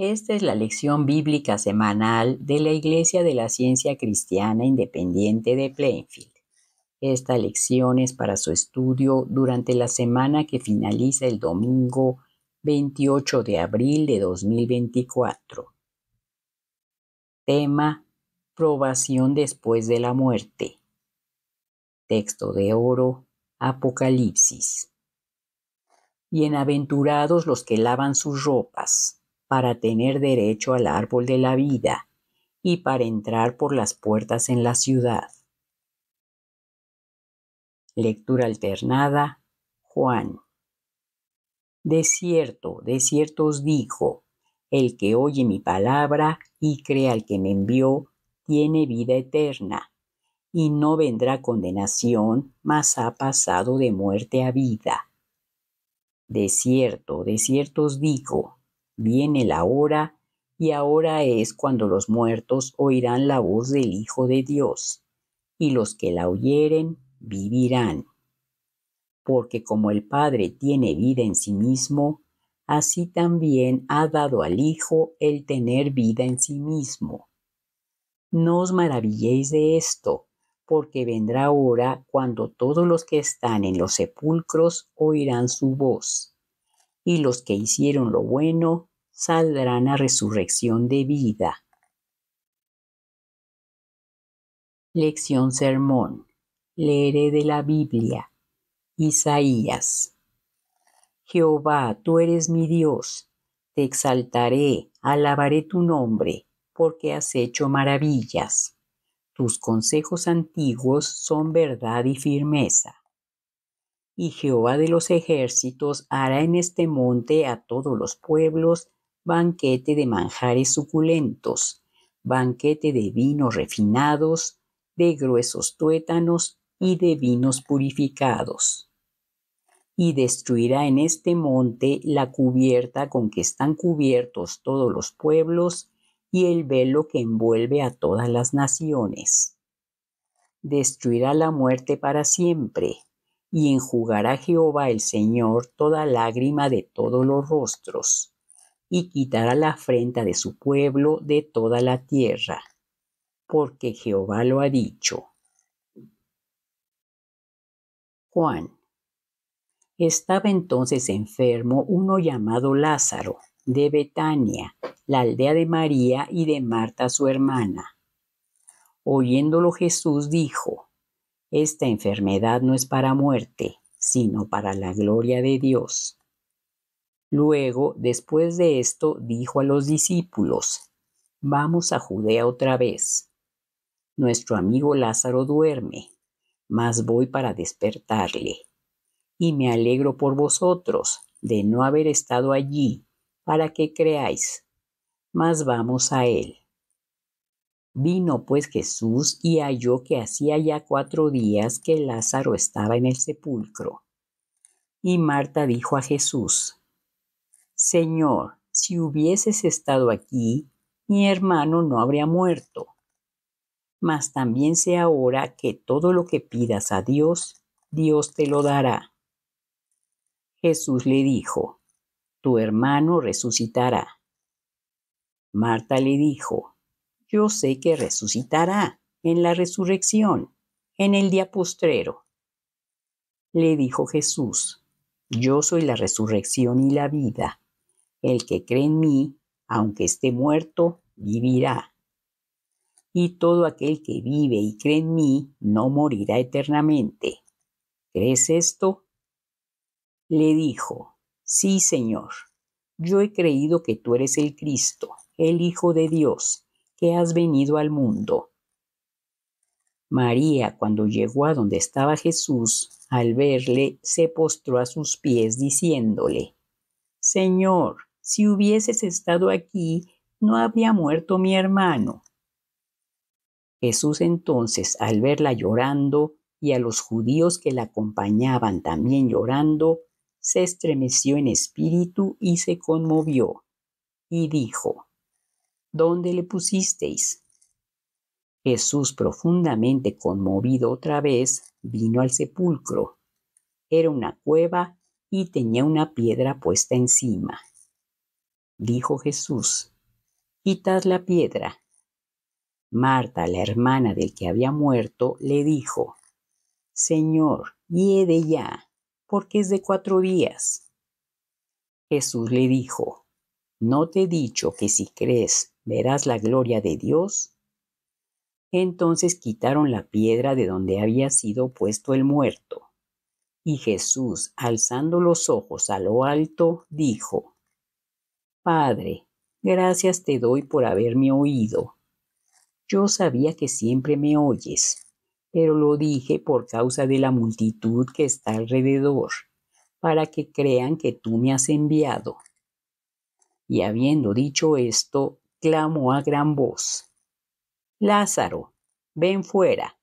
Esta es la lección bíblica semanal de la Iglesia de la Ciencia Cristiana Independiente de Plainfield. Esta lección es para su estudio durante la semana que finaliza el domingo 28 de abril de 2024. Tema Probación después de la muerte. Texto de oro Apocalipsis. Bienaventurados los que lavan sus ropas para tener derecho al árbol de la vida y para entrar por las puertas en la ciudad. Lectura alternada, Juan. De cierto, de cierto os digo, el que oye mi palabra y cree al que me envió, tiene vida eterna, y no vendrá condenación, mas ha pasado de muerte a vida. De cierto, de cierto os digo, viene la hora, y ahora es cuando los muertos oirán la voz del Hijo de Dios, y los que la oyeren vivirán. Porque como el Padre tiene vida en sí mismo, así también ha dado al Hijo el tener vida en sí mismo. No os maravilléis de esto, porque vendrá hora cuando todos los que están en los sepulcros oirán su voz, y los que hicieron lo bueno saldrán a resurrección de vida. Lección Sermón. Leeré de la Biblia. Isaías. Jehová, tú eres mi Dios. Te exaltaré, alabaré tu nombre, porque has hecho maravillas. Tus consejos antiguos son verdad y firmeza. Y Jehová de los ejércitos hará en este monte a todos los pueblos banquete de manjares suculentos, banquete de vinos refinados, de gruesos tuétanos y de vinos purificados. Y destruirá en este monte la cubierta con que están cubiertos todos los pueblos y el velo que envuelve a todas las naciones. Destruirá la muerte para siempre, y enjugará Jehová el Señor toda lágrima de todos los rostros y quitará la afrenta de su pueblo de toda la tierra, porque Jehová lo ha dicho. Juan. Estaba entonces enfermo uno llamado Lázaro, de Betania, la aldea de María y de Marta su hermana. Oyéndolo Jesús dijo, Esta enfermedad no es para muerte, sino para la gloria de Dios Luego, después de esto, dijo a los discípulos, Vamos a Judea otra vez. Nuestro amigo Lázaro duerme, mas voy para despertarle. Y me alegro por vosotros de no haber estado allí, para que creáis. Mas vamos a él. Vino pues Jesús y halló que hacía ya cuatro días que Lázaro estaba en el sepulcro. Y Marta dijo a Jesús, Señor, si hubieses estado aquí, mi hermano no habría muerto. Mas también sé ahora que todo lo que pidas a Dios, Dios te lo dará. Jesús le dijo, Tu hermano resucitará. Marta le dijo, Yo sé que resucitará en la resurrección, en el día postrero. Le dijo Jesús, Yo soy la resurrección y la vida. El que cree en mí, aunque esté muerto, vivirá. Y todo aquel que vive y cree en mí, no morirá eternamente. ¿Crees esto? Le dijo, Sí, Señor, yo he creído que tú eres el Cristo, el Hijo de Dios, que has venido al mundo. María, cuando llegó a donde estaba Jesús, al verle, se postró a sus pies diciéndole, Señor, si hubieses estado aquí, no habría muerto mi hermano. Jesús entonces, al verla llorando y a los judíos que la acompañaban también llorando, se estremeció en espíritu y se conmovió, y dijo, ¿Dónde le pusisteis? Jesús, profundamente conmovido otra vez, vino al sepulcro. Era una cueva y tenía una piedra puesta encima dijo Jesús, quitad la piedra. Marta, la hermana del que había muerto, le dijo, Señor, hiede ya, porque es de cuatro días. Jesús le dijo, ¿no te he dicho que si crees verás la gloria de Dios? Entonces quitaron la piedra de donde había sido puesto el muerto. Y Jesús, alzando los ojos a lo alto, dijo, Padre, gracias te doy por haberme oído. Yo sabía que siempre me oyes, pero lo dije por causa de la multitud que está alrededor, para que crean que tú me has enviado. Y habiendo dicho esto, clamó a gran voz, Lázaro, ven fuera.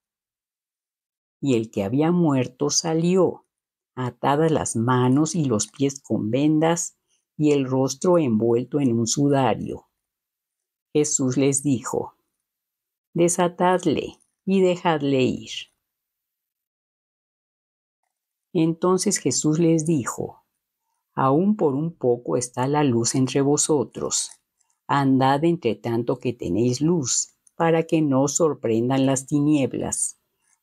Y el que había muerto salió, atadas las manos y los pies con vendas, y el rostro envuelto en un sudario. Jesús les dijo, Desatadle y dejadle ir. Entonces Jesús les dijo, Aún por un poco está la luz entre vosotros. Andad entre tanto que tenéis luz, para que no sorprendan las tinieblas,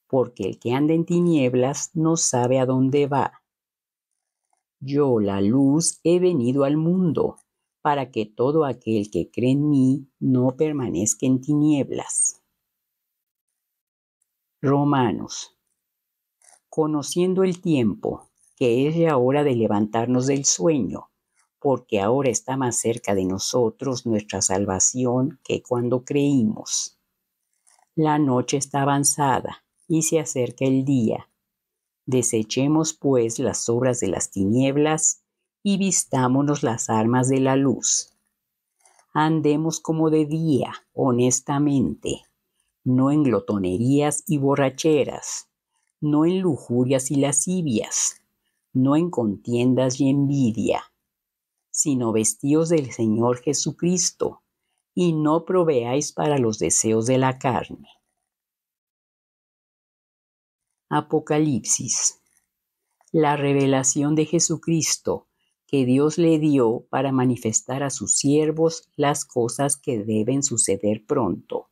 porque el que anda en tinieblas no sabe a dónde va. Yo, la luz, he venido al mundo, para que todo aquel que cree en mí no permanezca en tinieblas. Romanos. Conociendo el tiempo, que es la hora de levantarnos del sueño, porque ahora está más cerca de nosotros nuestra salvación que cuando creímos. La noche está avanzada y se acerca el día. Desechemos pues las obras de las tinieblas y vistámonos las armas de la luz. Andemos como de día, honestamente, no en glotonerías y borracheras, no en lujurias y lascivias, no en contiendas y envidia, sino vestidos del Señor Jesucristo, y no proveáis para los deseos de la carne. Apocalipsis. La revelación de Jesucristo que Dios le dio para manifestar a sus siervos las cosas que deben suceder pronto.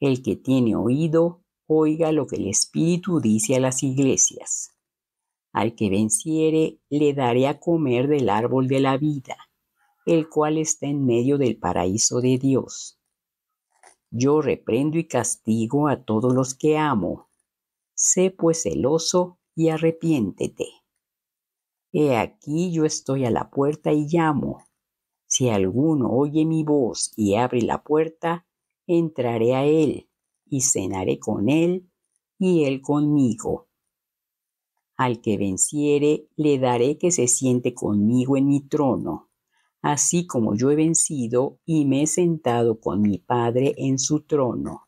El que tiene oído, oiga lo que el Espíritu dice a las iglesias. Al que venciere, le daré a comer del árbol de la vida, el cual está en medio del paraíso de Dios. Yo reprendo y castigo a todos los que amo sé pues celoso y arrepiéntete. He aquí yo estoy a la puerta y llamo. Si alguno oye mi voz y abre la puerta, entraré a él y cenaré con él y él conmigo. Al que venciere, le daré que se siente conmigo en mi trono, así como yo he vencido y me he sentado con mi Padre en su trono.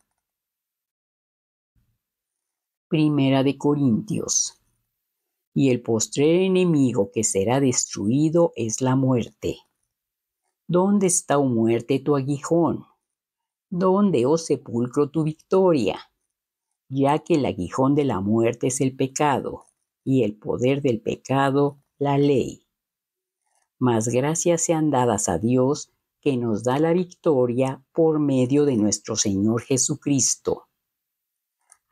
Primera de Corintios. Y el postrer enemigo que será destruido es la muerte. ¿Dónde está, o oh muerte, tu aguijón? ¿Dónde, o oh sepulcro, tu victoria? Ya que el aguijón de la muerte es el pecado, y el poder del pecado, la ley. Mas gracias sean dadas a Dios, que nos da la victoria por medio de nuestro Señor Jesucristo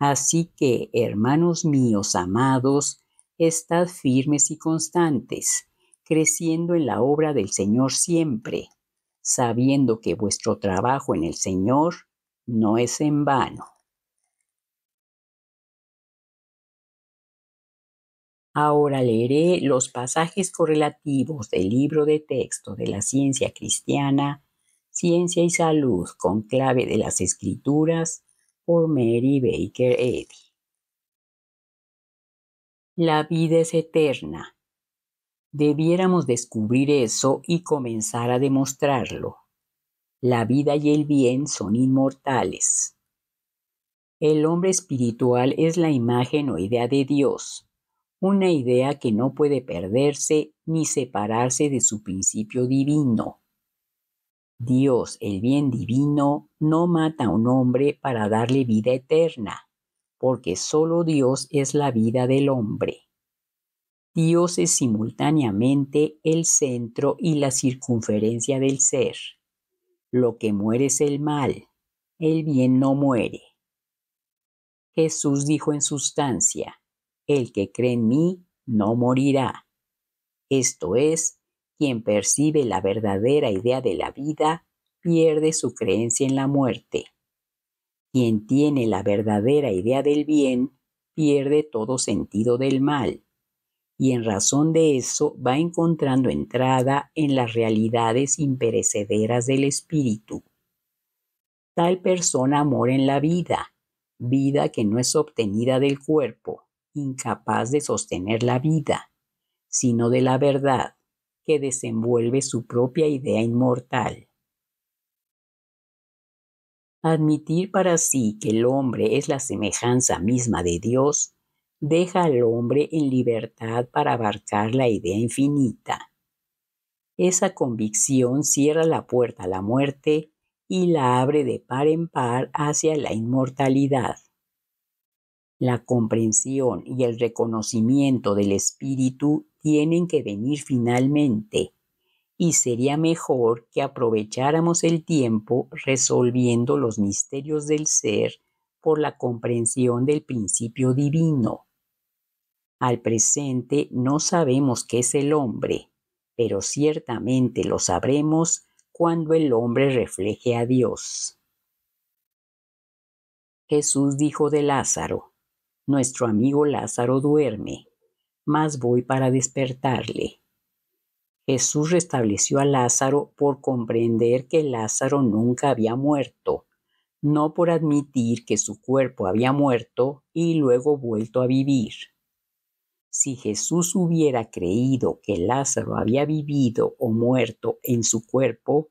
Así que, hermanos míos amados, estad firmes y constantes, creciendo en la obra del Señor siempre, sabiendo que vuestro trabajo en el Señor no es en vano. Ahora leeré los pasajes correlativos del libro de texto de la ciencia cristiana, Ciencia y Salud con clave de las Escrituras, por Mary Baker Eddy. La vida es eterna. Debiéramos descubrir eso y comenzar a demostrarlo. La vida y el bien son inmortales. El hombre espiritual es la imagen o idea de Dios, una idea que no puede perderse ni separarse de su principio divino. Dios, el bien divino, no mata a un hombre para darle vida eterna, porque solo Dios es la vida del hombre. Dios es simultáneamente el centro y la circunferencia del ser. Lo que muere es el mal, el bien no muere. Jesús dijo en sustancia, el que cree en mí no morirá. Esto es quien percibe la verdadera idea de la vida pierde su creencia en la muerte. Quien tiene la verdadera idea del bien pierde todo sentido del mal y en razón de eso va encontrando entrada en las realidades imperecederas del espíritu. Tal persona mora en la vida, vida que no es obtenida del cuerpo, incapaz de sostener la vida, sino de la verdad, que desenvuelve su propia idea inmortal. Admitir para sí que el hombre es la semejanza misma de Dios deja al hombre en libertad para abarcar la idea infinita. Esa convicción cierra la puerta a la muerte y la abre de par en par hacia la inmortalidad. La comprensión y el reconocimiento del espíritu tienen que venir finalmente y sería mejor que aprovecháramos el tiempo resolviendo los misterios del ser por la comprensión del principio divino. Al presente no sabemos qué es el hombre, pero ciertamente lo sabremos cuando el hombre refleje a Dios. Jesús dijo de Lázaro, Nuestro amigo Lázaro duerme, más voy para despertarle. Jesús restableció a Lázaro por comprender que Lázaro nunca había muerto, no por admitir que su cuerpo había muerto y luego vuelto a vivir. Si Jesús hubiera creído que Lázaro había vivido o muerto en su cuerpo,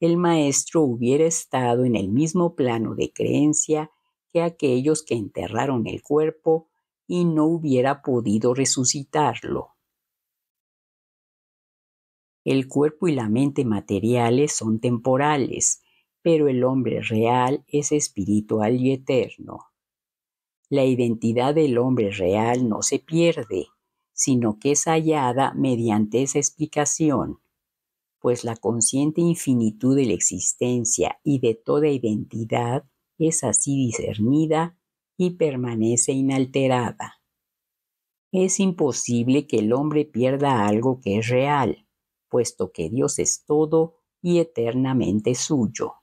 el maestro hubiera estado en el mismo plano de creencia que aquellos que enterraron el cuerpo y no hubiera podido resucitarlo. El cuerpo y la mente materiales son temporales, pero el hombre real es espiritual y eterno. La identidad del hombre real no se pierde, sino que es hallada mediante esa explicación, pues la consciente infinitud de la existencia y de toda identidad es así discernida y permanece inalterada. Es imposible que el hombre pierda algo que es real, puesto que Dios es todo y eternamente suyo.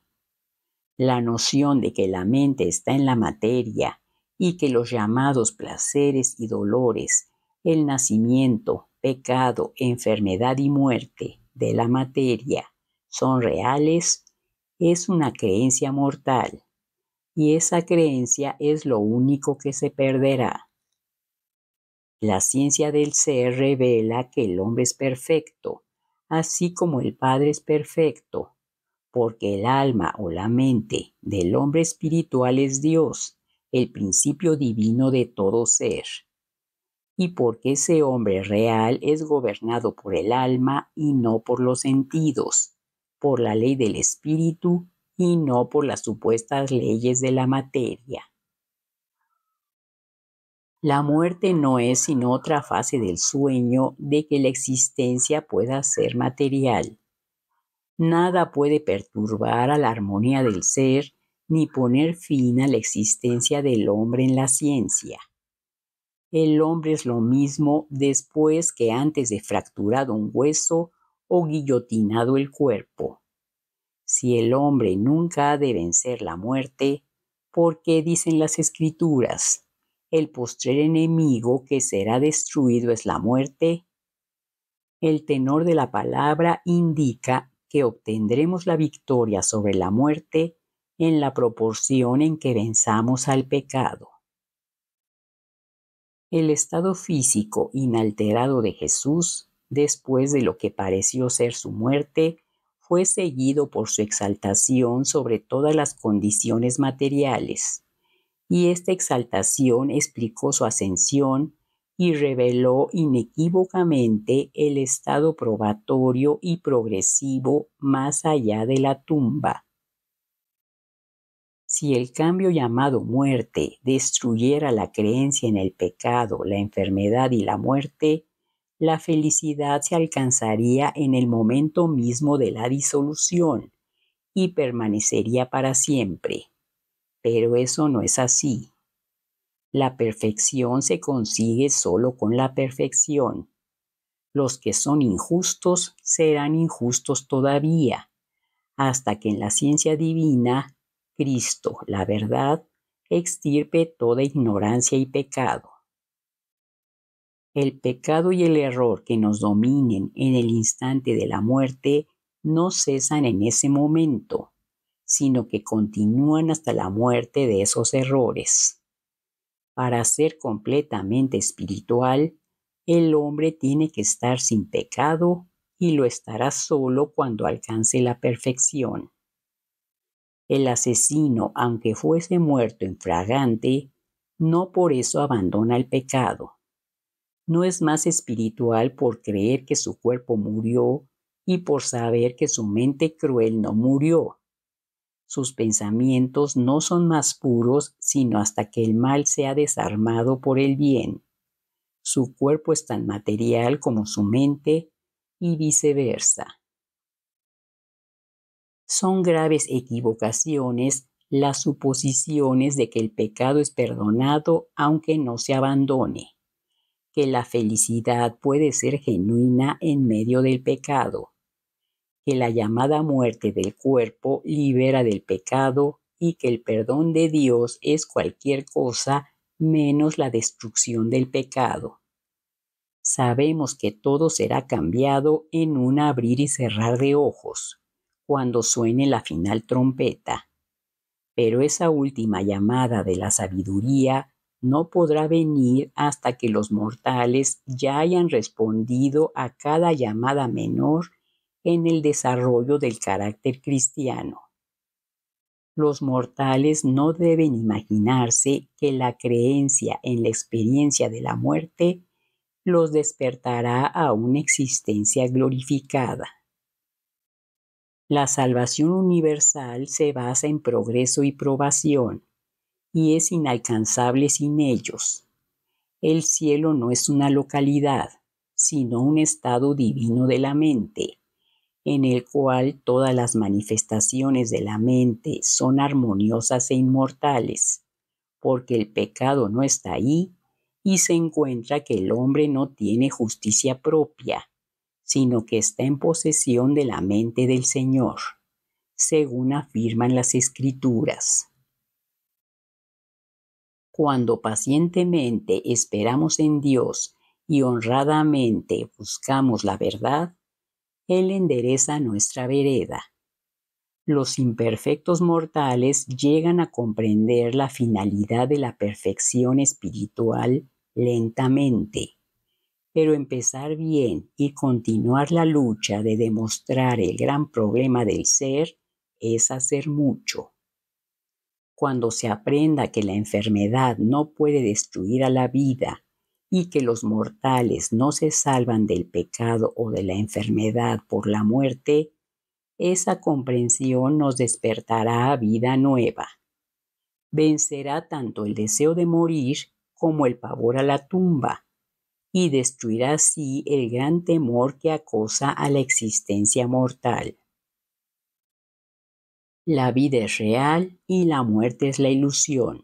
La noción de que la mente está en la materia y que los llamados placeres y dolores, el nacimiento, pecado, enfermedad y muerte de la materia son reales es una creencia mortal y esa creencia es lo único que se perderá. La ciencia del ser revela que el hombre es perfecto, así como el Padre es perfecto, porque el alma o la mente del hombre espiritual es Dios, el principio divino de todo ser, y porque ese hombre real es gobernado por el alma y no por los sentidos, por la ley del espíritu y no por las supuestas leyes de la materia. La muerte no es sino otra fase del sueño de que la existencia pueda ser material. Nada puede perturbar a la armonía del ser ni poner fin a la existencia del hombre en la ciencia. El hombre es lo mismo después que antes de fracturado un hueso o guillotinado el cuerpo. Si el hombre nunca ha de vencer la muerte, porque dicen las escrituras, el postrer enemigo que será destruido es la muerte, el tenor de la palabra indica que obtendremos la victoria sobre la muerte en la proporción en que venzamos al pecado. El estado físico inalterado de Jesús, después de lo que pareció ser su muerte, fue seguido por su exaltación sobre todas las condiciones materiales, y esta exaltación explicó su ascensión y reveló inequívocamente el estado probatorio y progresivo más allá de la tumba. Si el cambio llamado muerte destruyera la creencia en el pecado, la enfermedad y la muerte, la felicidad se alcanzaría en el momento mismo de la disolución y permanecería para siempre. Pero eso no es así. La perfección se consigue solo con la perfección. Los que son injustos serán injustos todavía, hasta que en la ciencia divina, Cristo, la verdad, extirpe toda ignorancia y pecado. El pecado y el error que nos dominen en el instante de la muerte no cesan en ese momento, sino que continúan hasta la muerte de esos errores. Para ser completamente espiritual, el hombre tiene que estar sin pecado y lo estará solo cuando alcance la perfección. El asesino, aunque fuese muerto en fragante, no por eso abandona el pecado no es más espiritual por creer que su cuerpo murió y por saber que su mente cruel no murió. Sus pensamientos no son más puros sino hasta que el mal sea desarmado por el bien. Su cuerpo es tan material como su mente y viceversa. Son graves equivocaciones las suposiciones de que el pecado es perdonado aunque no se abandone que la felicidad puede ser genuina en medio del pecado, que la llamada muerte del cuerpo libera del pecado y que el perdón de Dios es cualquier cosa menos la destrucción del pecado. Sabemos que todo será cambiado en un abrir y cerrar de ojos, cuando suene la final trompeta. Pero esa última llamada de la sabiduría no podrá venir hasta que los mortales ya hayan respondido a cada llamada menor en el desarrollo del carácter cristiano. Los mortales no deben imaginarse que la creencia en la experiencia de la muerte los despertará a una existencia glorificada. La salvación universal se basa en progreso y probación y es inalcanzable sin ellos. El cielo no es una localidad, sino un estado divino de la mente, en el cual todas las manifestaciones de la mente son armoniosas e inmortales, porque el pecado no está ahí y se encuentra que el hombre no tiene justicia propia, sino que está en posesión de la mente del Señor, según afirman las escrituras. Cuando pacientemente esperamos en Dios y honradamente buscamos la verdad, Él endereza nuestra vereda. Los imperfectos mortales llegan a comprender la finalidad de la perfección espiritual lentamente pero empezar bien y continuar la lucha de demostrar el gran problema del ser es hacer mucho cuando se aprenda que la enfermedad no puede destruir a la vida y que los mortales no se salvan del pecado o de la enfermedad por la muerte, esa comprensión nos despertará a vida nueva. Vencerá tanto el deseo de morir como el pavor a la tumba, y destruirá así el gran temor que acosa a la existencia mortal. La vida es real y la muerte es la ilusión.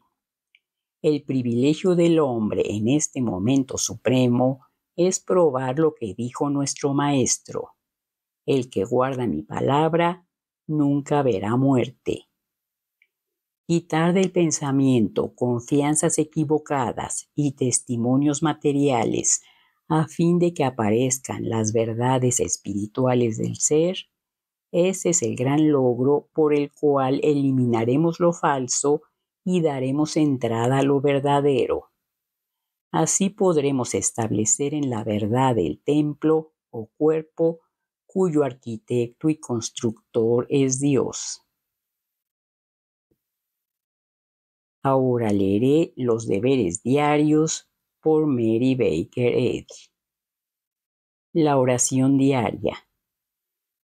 El privilegio del hombre en este momento supremo es probar lo que dijo nuestro Maestro. El que guarda mi palabra nunca verá muerte. Quitar del pensamiento confianzas equivocadas y testimonios materiales a fin de que aparezcan las verdades espirituales del ser ese es el gran logro por el cual eliminaremos lo falso y daremos entrada a lo verdadero. Así podremos establecer en la verdad el templo o cuerpo cuyo arquitecto y constructor es Dios. Ahora leeré los deberes diarios por Mary Baker Edge. La oración diaria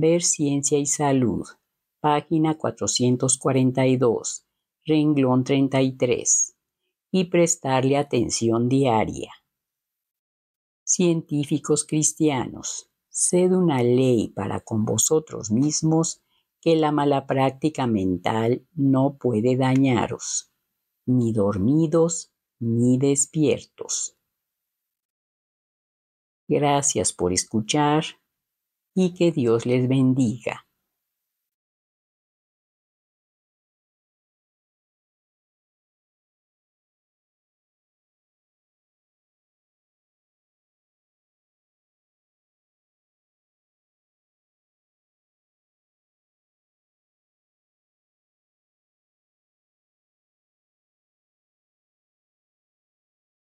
Ver Ciencia y Salud, página 442, renglón 33, y prestarle atención diaria. Científicos cristianos, sed una ley para con vosotros mismos que la mala práctica mental no puede dañaros, ni dormidos ni despiertos. Gracias por escuchar y que Dios les bendiga.